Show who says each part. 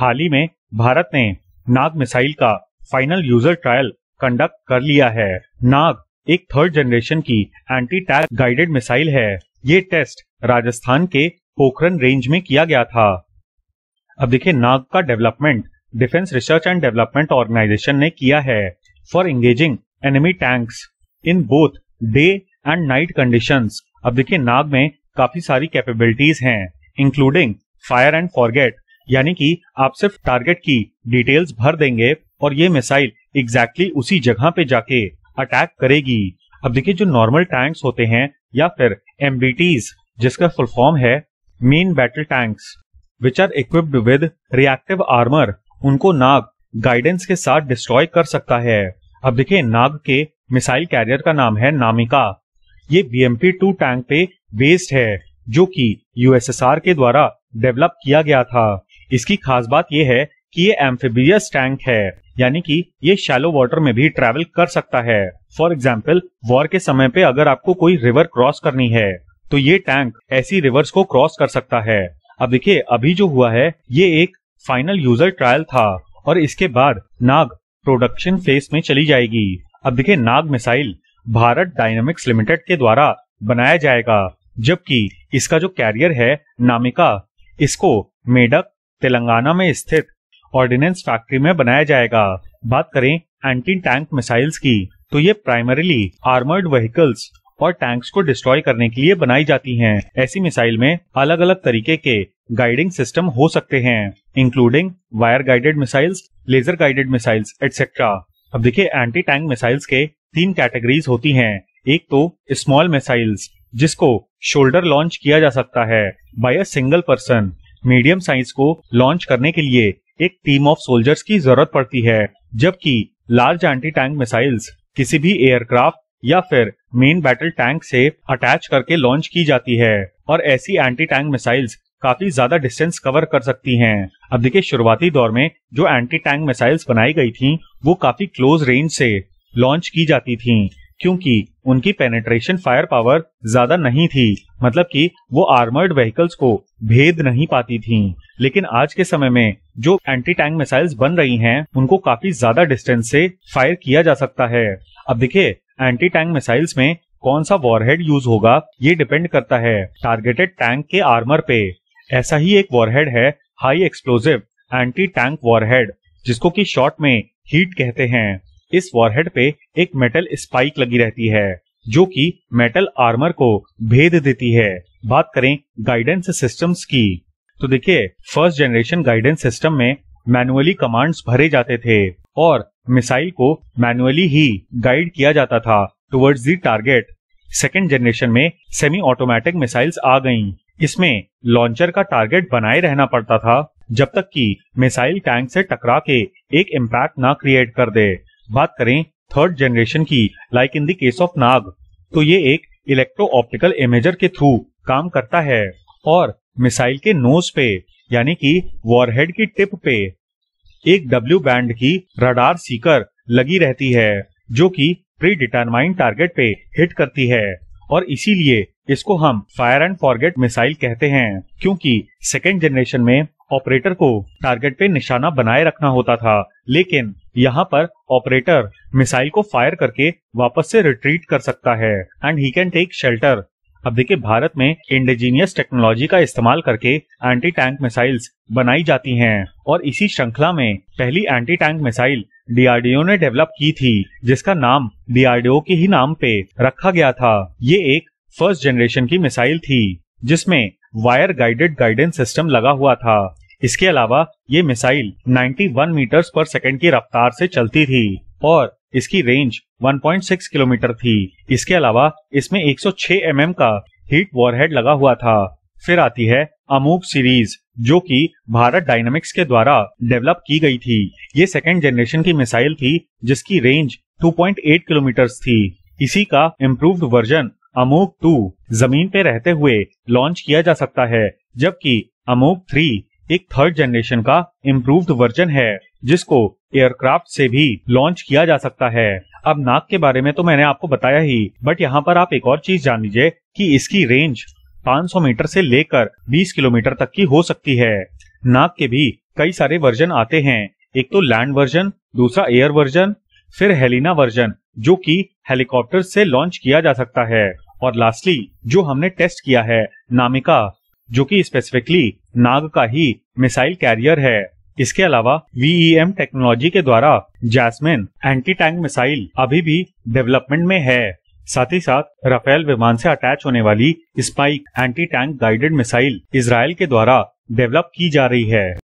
Speaker 1: हाल ही में भारत ने नाग मिसाइल का फाइनल यूजर ट्रायल कंडक्ट कर लिया है नाग एक थर्ड जनरेशन की एंटी टैग गाइडेड मिसाइल है ये टेस्ट राजस्थान के पोखरन रेंज में किया गया था अब देखिए नाग का development defence research and development organisation ने किया है for engaging enemy tanks in both day and night conditions अब देखिये नाग में काफी सारी कैपेबिलिटीज हैं इंक्लूडिंग फायर एंड फॉरगेट यानी कि आप सिर्फ टारगेट की डिटेल्स भर देंगे और ये मिसाइल एग्जैक्टली exactly उसी जगह पे जाके अटैक करेगी अब देखिए जो नॉर्मल टैंक्स होते हैं या फिर एम जिसका फुल फॉर्म है main battle tanks which are equipped with reactive armour उनको नाग गाइडेंस के साथ डिस्ट्रॉय कर सकता है अब देखिए नाग के मिसाइल कैरियर का नाम है नामिका ये बीएमपी टू टैंक पे बेस्ड है जो कि यूएसएसआर के द्वारा डेवलप किया गया था इसकी खास बात यह है कि ये एम्फेबियस टैंक है यानी कि ये शैलो वाटर में भी ट्रेवल कर सकता है फॉर एग्जाम्पल वॉर के समय पे अगर आपको कोई रिवर क्रॉस करनी है तो ये टैंक ऐसी रिवर्स को क्रॉस कर सकता है अब देखिए अभी जो हुआ है ये एक फाइनल यूजर ट्रायल था और इसके बाद नाग प्रोडक्शन फेज में चली जाएगी अब देखिए Nag missile Bharat Dynamics Limited के द्वारा बनाया जाएगा जबकि इसका जो कैरियर है नामिका इसको मेडक तेलंगाना में स्थित ऑर्डिनेंस फैक्ट्री में बनाया जाएगा बात करें एंटी टैंक मिसाइल्स की तो ये प्राइमरीली आर्मर्ड व्हीकल्स और टैंक्स को डिस्ट्रॉय करने के लिए बनाई जाती हैं। ऐसी मिसाइल में अलग अलग तरीके के गाइडिंग सिस्टम हो सकते हैं including wire guided missiles laser guided missiles etcetera अब देखिये एंटी टैंक मिसाइल्स के तीन कैटेगरीज होती है एक तो स्मॉल मिसाइल्स जिसको शोल्डर लॉन्च किया जा सकता है by a single person medium size को लॉन्च करने के लिए एक टीम ऑफ सोल्जर्स की जरूरत पड़ती है जबकि लार्ज एंटी टैंक मिसाइल्स किसी भी एयरक्राफ्ट या फिर मेन बैटल टैंक से अटैच करके लॉन्च की जाती है और ऐसी एंटी टैंक मिसाइल्स काफी ज्यादा डिस्टेंस कवर कर सकती हैं। अब देखिए शुरुआती दौर में जो एंटी टैंक मिसाइल्स बनाई गई थी वो काफी क्लोज रेंज से लॉन्च की जाती थी क्योंकि उनकी पेनेट्रेशन फायर पावर ज्यादा नहीं थी मतलब कि वो आर्मर्ड व्हीकल्स को भेद नहीं पाती थी लेकिन आज के समय में जो एंटी टैंक मिसाइल्स बन रही हैं उनको काफी ज्यादा डिस्टेंस से फायर किया जा सकता है अब देखिए एंटी टैंक मिसाइल्स में कौन सा वॉरहेड यूज होगा ये डिपेंड करता है टारगेटेड टैंक के आर्मर पे ऐसा ही एक वॉरहेड है high explosive anti tank warhead जिसको की शॉर्ट में हीट कहते हैं इस वॉरहेड पे एक मेटल स्पाइक लगी रहती है जो कि मेटल आर्मर को भेद देती है बात करें गाइडेंस सिस्टम्स की तो देखिए फर्स्ट जनरेशन गाइडेंस सिस्टम में मैनुअली कमांड्स भरे जाते थे और मिसाइल को मैनुअली ही गाइड किया जाता था towards the target second generation में सेमी ऑटोमेटिक मिसाइल्स आ गईं। इसमें लॉन्चर का टारगेट बनाए रहना पड़ता था जब तक कि मिसाइल टैंक से टकरा के एक इम्पैक्ट ना क्रिएट कर दे बात करें थर्ड जनरेशन की like in the case of Nag तो ये एक इलेक्ट्रो ऑप्टिकल इमेजर के थ्रू काम करता है और मिसाइल के नोज पे यानी कि वॉरहेड की टिप पे एक डब्ल्यू बैंड की रडार सीकर लगी रहती है जो कि प्री डिटरमाइंड टारगेट पे हिट करती है और इसीलिए इसको हम फायर एंड फॉरगेट मिसाइल कहते हैं क्योंकि सेकेंड जनरेशन में ऑपरेटर को टारगेट पे निशाना बनाए रखना होता था लेकिन यहाँ पर ऑपरेटर मिसाइल को फायर करके वापस से रिट्रीट कर सकता है and he can take shelter अब देखिए भारत में इंडिजीनियस टेक्नोलॉजी का इस्तेमाल करके एंटी टैंक मिसाइल्स बनाई जाती हैं और इसी श्रृंखला में पहली एंटी टैंक मिसाइल डीआरडीओ ने डेवलप की थी जिसका नाम डीआरडीओ के ही नाम पे रखा गया था ये एक फर्स्ट जनरेशन की मिसाइल थी जिसमें वायर गाइडेड गाइडेंस सिस्टम लगा हुआ था इसके अलावा ये मिसाइल 91 मीटर पर सेकंड की रफ्तार से चलती थी और इसकी रेंज 1.6 किलोमीटर थी इसके अलावा इसमें 106 एमएम mm का हीट वॉरहेड लगा हुआ था फिर आती है अमूब सीरीज जो कि भारत डायनामिक्स के द्वारा डेवलप की गई थी ये सेकेंड जनरेशन की मिसाइल थी जिसकी रेंज 2.8 किलोमीटर थी इसी का इम्प्रूव्ड वर्जन अमूक टू जमीन पे रहते हुए लॉन्च किया जा सकता है जबकि अमूक थ्री एक थर्ड जनरेशन का इम्प्रूव्ड वर्जन है जिसको एयरक्राफ्ट से भी लॉन्च किया जा सकता है अब नाक के बारे में तो मैंने आपको बताया ही बट यहाँ पर आप एक और चीज जान लीजिए कि इसकी रेंज 500 मीटर से लेकर 20 किलोमीटर तक की हो सकती है नाक के भी कई सारे वर्जन आते हैं एक तो लैंड वर्जन दूसरा एयर वर्जन फिर हेलिना वर्जन जो कि हेलीकॉप्टर से लॉन्च किया जा सकता है और लास्टली जो हमने टेस्ट किया है नामिका जो कि स्पेसिफिकली नाग का ही मिसाइल कैरियर है इसके अलावा वीईएम e टेक्नोलॉजी के द्वारा जैस्मिन एंटी टैंक मिसाइल अभी भी डेवलपमेंट में है साथ ही साथ राफेल विमान से अटैच होने वाली spike anti tank guided missile Israel के द्वारा डेवलप की जा रही है